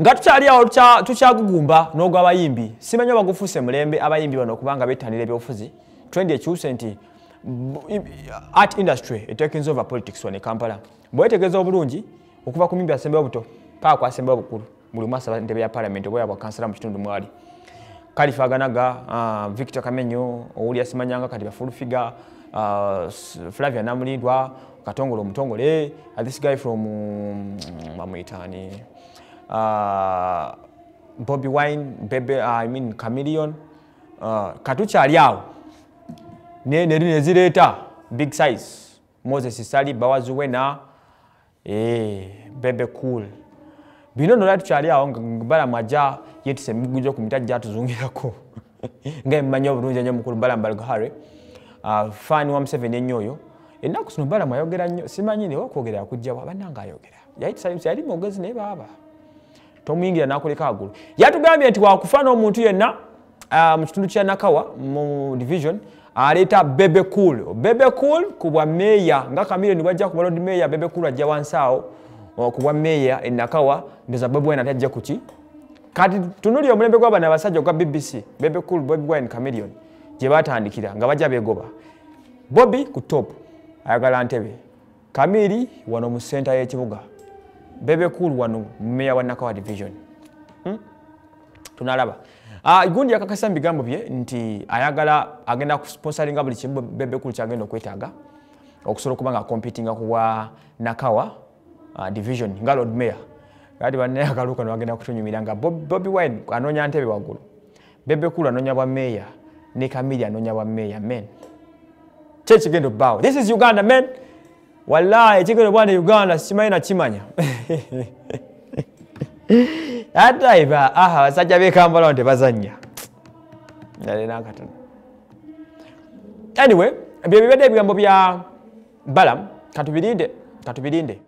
nga tukyaliawo tukyagugumba n'ogwa abayimbi simanyi bagufuuse mulembe abayimbi bano okubanga betanira ebyobufuzi trend ekyuse nti art industry etakins over politics wane kampala bwetegeeza obulungi okuva ku mimbi asembe obuto paka kwasembe obukulu buli mwasaba ntebe ya paalamenti obwoya bwakansala mu kitundu mwali kalifaganaga ah, victor kamenyo owulya simanyanga kati bafulufiga ah, flavia namulindwa katongole omutongole athis guy from mm, amwitani uh, uh, bobi wine bebe, uh, I mean, chameleon uh, katukyali awo neri nezireeta big size moses sali bawaziwena eh, bebe cool bino nola tukyali awo ngabalamaja yetuse emigujo ku mita gyatuzungirako nga emmanyi obulungi nyo mukulu balambalgahare uh, fan wamuseven ennyo oyo ennaku sino balamu ayogera nnyo simanyi newakwogerera kujjawo abannangaayogera yayitusayali mwogezi naye baaba tomuyingira nakoleka agulu yatugambye nti wakufa n'omuntu yenna um, mukitundu kya nakawa mu division aleeta bebekul bebekul kubwa meeya nga kamilioni wajja kuba lod meeya bebekul ajja wansiawo uh, kubwa meeya enakawa ndoza bebwine ate ajja kuki kati tunulira omulembe gwabana abasajja ogwa bbc bebekul bebwine kamilion gye batandikira nga bajja begoba bobi ku top ayagala ntebe kamiri wano mu senta y'ekibuga bebekulu wano mmeya wa nakawa division hmm? tunalaba uh, gundi yakakasa mubigambo bye nti ayagala agenda kusponsalinga buli kimu bebekulu kyagenda okwetaaga okusobola okuba nga akompitinga kuwa nakawa uh, division nga lord mayor kati banaye akaluka nwagenda kutunyumira nga bobi wine anoonya ntebe waggulu bebekulu anoonya bwa mmeya ne kamiri anoonya bwa mmeya men kyekigenda obbaawo this is uganda men walaye chikole bwana uganda simanyi nakimanya adriva ah, aha basajja bekambalao tebazanya nalinakatono anyway byo bibadde ebigambo bya balam katubirinde katubirinde